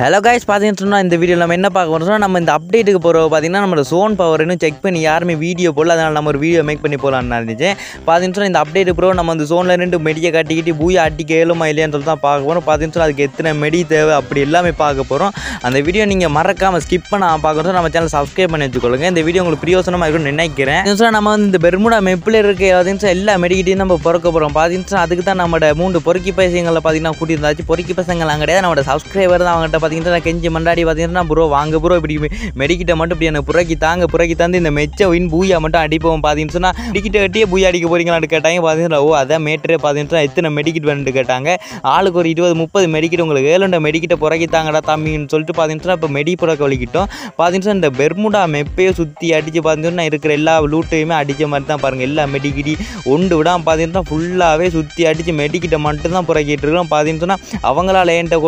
hello guys பார்த்தீங்கன்னா இந்த video நம்ம என்ன பார்க்க போகிறோம்னா நம்ம இந்த அப்டேட்டுக்கு போகிறோம் பார்த்தீங்கன்னா நம்ம சோன் பவர்னு செக் பண்ணி யாருமே வீடியோ போடல அதனால் நம்ம ஒரு வீடியோ மேக் பண்ணி போகலான்னு இருந்துச்சு பார்த்தீங்கன்னா இந்த அப்டேட் ப்ரோ நம்ம அந்த சோனில் ரெண்டு மெடியை கட்டிக்கிட்டு பூயை அட்டிக்க ஏழுமா இல்லையான்னு சொல்லி தான் பார்க்க போகிறோம் பார்த்தீங்கன்னா அதுக்கு எத்தனை மெடி தேவை அப்படி எல்லாமே பார்க்க போகிறோம் அந்த வீடியோ நீங்கள் மறக்காமல் ஸ்கிப் பண்ண பார்க்குறோம் நம்ம சேனல் சப்ஸ்கிரைப் பண்ணி வச்சுக்கொள்ளுங்க இந்த வீடியோ உங்களுக்கு பிரியோசனமாக இருக்கும்னு நினைக்கிறேன் நம்ம வந்து இந்த பெர்முடா மெப்பில் இருக்க பார்த்துக்கிட்டு எல்லா மெடிக்கிட்டையும் நம்ம பிறக்க போகிறோம் பார்த்தீங்கன்னா அதுக்கு தான் நம்மளோட மூன்று பொறுக்கி பசங்களை பார்த்தீங்கன்னா கூட்டியிருந்தாச்சு பொறுக்கி பசங்கள் அங்கே கிடையாது நம்மளோட சப்ஸ்கிரைபர் தான் அவங்ககிட்ட பார்த்தீங்கன்னா நான் கெஞ்சி மண்டாடி பார்த்தீங்கன்னா ப்ரோ வாங்க ப்ரோ இப்படி மெடிக்கிட்ட மட்டும் இப்படி எனக்கு புறக்கி தாங்க புறக்கி தந்து இந்த மெச்ச வின் பூயா மட்டும் அடிப்போம் பார்த்தீங்கன்னு சொன்னால் மெடிக்கிட்ட கட்டியே பூயா அடிக்க போகிறீங்களான்னு கேட்டாங்க பார்த்தீங்கன்னா ஓ அதான் மேட்டரே பார்த்தீங்கன்னா எத்தனை மெடிக்கிட் வந்துட்டு கேட்டாங்க ஆளுக்கு ஒரு இருபது முப்பது மெடிக்கிட் உங்களுக்கு ஏழுண்ட மெடிக்கிட்ட புறக்கி தாங்கடா தம்பின்னு சொல்லிட்டு பார்த்தீங்கன்னா இப்போ மெடி புறக்க வலிக்கிட்டோம் பார்த்தீங்கன்னா இந்த பெர்முடா மெப்பையை சுற்றி அடித்து பார்த்தீங்கன்னா இருக்கிற எல்லா லூட்டையுமே அடித்த மாதிரி தான் பாருங்கள் எல்லா மெடிக்கிட்டி ஒன்று விடாமல் பார்த்தீங்கன்னா ஃபுல்லாகவே சுற்றி அடித்து மெடிக்கிட்ட மட்டும் தான் புறக்கிட்டு இருக்கிறோம் பார்த்தீங்கன்னா அவங்களால ஏன்ட்ட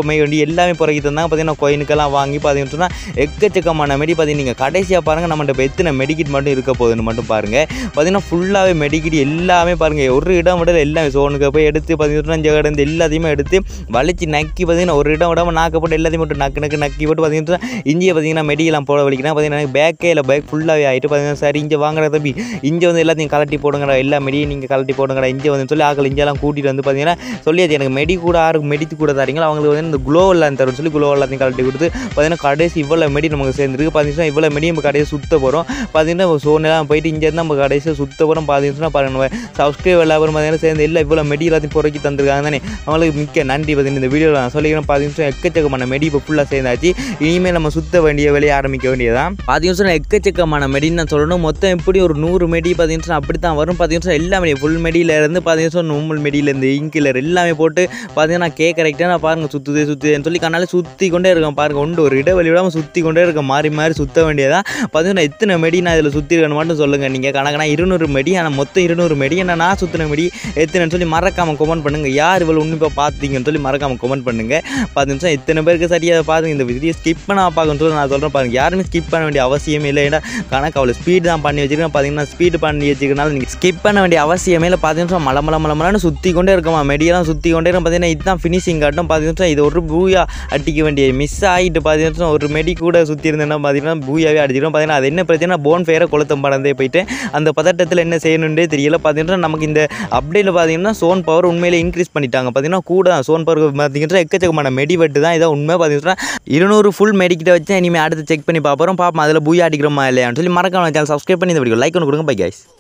எல்லாமே புறக்கி தந்தாங்க பார்த்தீங்கன்னா கோயினுக்கெல்லாம் வாங்கி பார்த்தீங்கன்னா எக்கச்சக்கமான மெடி பார்த்தீங்கன்னா நீங்கள் கடைசியாக பாருங்கள் நம்மகிட்ட எத்தனை மெடிக்கிட் மட்டும் இருக்க போகுதுன்னு மட்டும் பாருங்கள் பார்த்தீங்கன்னா ஃபுல்லாகவே மெடிக்கிட் எல்லாமே பாருங்கள் ஒரு இடம் விடல எல்லாமே சோனுக்கு போய் எடுத்து பார்த்தீங்கன்னா இந்த இடம் எல்லாத்தையுமே எடுத்து வலிச்சு நக்கி பார்த்தீங்கன்னா ஒரு இடம் விடாமல் நாக்க போட்டு எல்லாத்தையும் மட்டும் நக்கு நக்கு நக்கி போட்டு பார்த்தீங்கன்னா இஞ்சியை பார்த்தீங்கன்னா மெடியெல்லாம் போட வலிக்கினா பார்த்தீங்கன்னா பேக்கே இல்லை பேக் ஃபுல்லாகவே ஆகிட்டு பார்த்தீங்கன்னா சார் இங்கே வாங்குற தம்பி இங்கே வந்து எல்லாத்தையும் கலட்டி போடுங்கடா எல்லா மெடியும் நீங்கள் கலட்டி போடுங்கடா இங்கே வந்து சொல்லி ஆக்கள் இங்கேலாம் கூட்டிகிட்டு வந்து பார்த்தீங்கன்னா சொல்லியாச்சு எனக்கு மெடி கூட ஆறு மெடித்து கூட தரீங்களா அவங்களுக்கு வந்து இந்த குளோவெல்லாம் தரும்னு சொல்லி குளோ எல்லாத்தையும் கலட்டி கொடுத்து பார்த்தீங்கன்னா கடைசி இவ்வளோ மெடி நமக்கு சேர்ந்துருக்கு பார்த்தீங்கன்னா இவ்வளோ மெடி நம்ம கடையை சுற்ற போகிறோம் பார்த்தீங்கன்னா சோனெல்லாம் போயிட்டு இங்கேருந்து நம்ம கடைசியாக சுற்ற போகிறோம் பார்த்தீங்கன்னா பாருங்க சப்ஸ்கிரைப் எல்லாரும் பார்த்தீங்கன்னா சேர்ந்து இல்லை இவ்வளோ மெடி எல்லாத்தையும் பொறுக்கி தந்திருக்காங்க தானே அவங்களுக்கு மிக்க நன்றி பார்த்தீங்கன்னா இந்த வீடியோவில் நான் சொல்லிக்கிறேன் பார்த்தீங்கன்னா எக்கச்சக்கமான மெடி இப்போ ஃபுல்லாக சேர்ந்தாச்சு இனிமேல் நம்ம சுற்ற வேண்டிய வேலையை ஆரம்பிக்க வேண்டியதான் பார்த்தீங்கன்னா எக்கச்சக்கமான மெடின்னு நான் சொல்லணும் மொத்தம் எப்படி ஒரு நூறு மெடி பாதி அப்படி தான் வரும் பார்த்தீங்கன்னா எல்லாமே எல்லா ஃபுல் மெடியிலேருந்து பார்த்தீங்கன்னா நிமிஷம் மெடியிலேருந்து இங்கிலர் எல்லாமே போட்டு பார்த்தீங்கன்னா நான் கேக் கரெக்டாக நான் பாருங்கள் சுற்றுது சுற்றுதேன்னு சொல்லி கண்ணால் சுற்றி சுற்றி கொண்டே இருக்கேன் பாருங்க உண்டு ஒரு இடைவெளி விடாமல் சுற்றி கொண்டே இருக்கும் மாறி மாறி சுற்ற வேண்டியதான் பார்த்தீங்கன்னா எத்தனை மெடி நான் இதில் சுற்றி இருக்கணும் மட்டும் சொல்லுங்கள் நீங்கள் கணக்கனா இருநூறு மெடி ஆனால் மொத்தம் இருநூறு மெடி என்ன நான் சுற்றின மெடி எத்தனைன்னு சொல்லி மறக்காமல் கமெண்ட் பண்ணுங்கள் யார் இவ்வளோ உன்னிப்பாக பார்த்தீங்கன்னு சொல்லி மறக்காமல் கமெண்ட் பண்ணுங்கள் பத்து நிமிஷம் எத்தனை பேருக்கு சரியாக பாருங்க இந்த வீடியோ ஸ்கிப் பண்ண பார்க்கணும்னு சொல்லி நான் சொல்கிறேன் பாருங்கள் யாருமே ஸ்கிப் பண்ண வேண்டிய அவசியமே இல்லை ஏன்னா கணக்கு அவ்வளோ ஸ்பீட் தான் பண்ணி வச்சுருக்கேன் பார்த்தீங்கன்னா ஸ்பீடு பண்ணி வச்சுருக்கனால நீங்கள் ஸ்கிப் பண்ண வேண்டிய அவசியமே இல்லை பத்து நிமிஷம் மலை மலை மலை மலைன்னு சுற்றி கொண்டே இருக்குமா மெடியெல்லாம் சுற்றி கொண்டே இருக்கும் பார்த்தீங்கன்னா இதுதான் ஃபினிஷிங் காட்டும் பார்த்து நிமிஷம் இது ஒரு பூயா அட்டிக்க வேண்டிய மிஸ் ஆகிட்டு பார்த்தீங்கன்னா ஒரு மெடி கூட சுற்றி இருந்தேன்னா பார்த்தீங்கன்னா பூயாவே அடிச்சிடும் பார்த்தீங்கன்னா அது என்ன பிரச்சனை போன் ஃபேரை குளத்தம் படந்தே போயிட்டு அந்த பதட்டத்தில் என்ன செய்யணுன்றே தெரியல பார்த்தீங்கன்னா நமக்கு இந்த அப்டேட்டில் பார்த்தீங்கன்னா சோன் பவர் உண்மையிலே இன்க்ரீஸ் பண்ணிட்டாங்க பார்த்தீங்கன்னா கூட சோன் பவர் பார்த்தீங்கன்னா எக்கச்சக்கமான மெடி வெட்டு தான் இதான் உண்மை பார்த்தீங்கன்னா இருநூறு ஃபுல் மெடிக்கிட்ட வச்சு இனிமேல் அடுத்து செக் பண்ணி பார்ப்போம் பார்ப்போம் அதில் பூயா அடிக்கிறோமா இல்லையான்னு சொல்லி மறக்காம சேனல் சப்ஸ்கிரைப் பண்ணி இந்த வீடியோ லைக் ஒன்று கொடுங்க பை கைஸ்